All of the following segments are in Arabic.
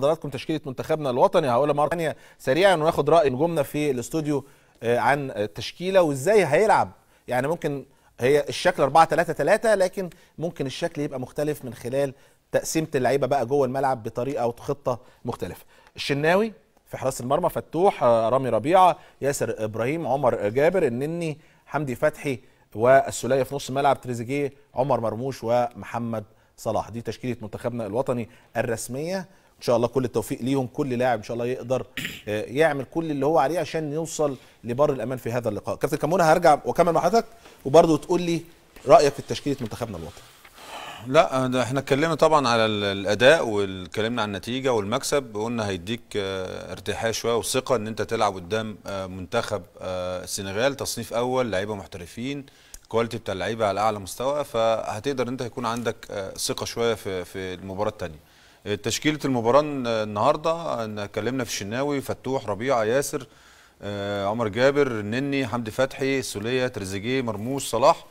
حضراتكم تشكيله منتخبنا الوطني هقولها مره ثانيه سريعا وناخد راي نجومنا في الاستوديو آه، عن التشكيله وازاي هيلعب يعني ممكن هي الشكل 4 3 3 لكن ممكن الشكل يبقى مختلف من خلال تقسيمه اللعيبه بقى جوه الملعب بطريقه او خطه مختلفه الشناوي في حراس المرمى فتوح آه، رامي ربيعه ياسر ابراهيم عمر جابر النني حمدي فتحي والسوليه في نص الملعب تريزيجيه عمر مرموش ومحمد صلاح دي تشكيله منتخبنا الوطني الرسميه ان شاء الله كل التوفيق ليهم كل لاعب ان شاء الله يقدر آه، يعمل كل اللي هو عليه عشان يوصل لبر الامان في هذا اللقاء كابتن كمونه هرجع واكمل مع حضرتك وبرضه تقول لي رايك في تشكيله منتخبنا الوطني لا ده احنا اتكلمنا طبعا على الاداء واتكلمنا عن النتيجه والمكسب وقلنا هيديك آه، ارتياح شويه وثقه ان انت تلعب قدام آه، منتخب السنغال تصنيف اول لعيبه محترفين الكواليتي بتاع اللعيبه على اعلى مستوى فهتقدر انت يكون عندك ثقه شويه في في المباراه الثانيه تشكيله المباراه النهارده اتكلمنا في الشناوي فتوح ربيعه ياسر آه، عمر جابر نني حمدي فتحي السوليه تريزيجيه مرموش صلاح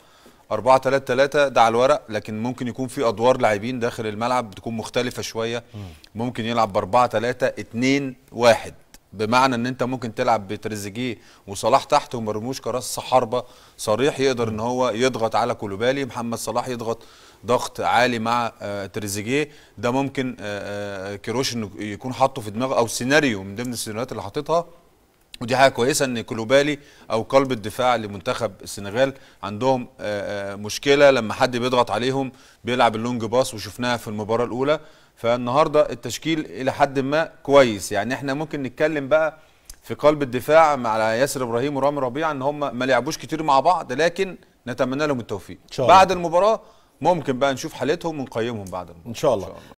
4 3 3 ده على الورق لكن ممكن يكون في ادوار لاعبين داخل الملعب تكون مختلفه شويه ممكن يلعب ب 4 3 2 1 بمعنى ان انت ممكن تلعب بتريزيجيه وصلاح تحت ومرموش كراس حربه صريح يقدر ان هو يضغط على كولوبالي محمد صلاح يضغط ضغط عالي مع آه، تريزيجيه ده ممكن آه، آه، كيروش انه يكون حاطه في دماغه او سيناريو من ضمن السيناريوهات اللي حاططها ودي حاجه كويسه ان كلوبالي او قلب الدفاع لمنتخب السنغال عندهم مشكله لما حد بيضغط عليهم بيلعب اللونج باص وشفناها في المباراه الاولى فالنهارده التشكيل الى حد ما كويس يعني احنا ممكن نتكلم بقى في قلب الدفاع مع ياسر ابراهيم ورامي ربيعه ان هم ما لعبوش كتير مع بعض لكن نتمنى لهم التوفيق بعد المباراه ممكن بقى نشوف حالتهم ونقيمهم بعد المباراه ان شاء الله, إن شاء الله.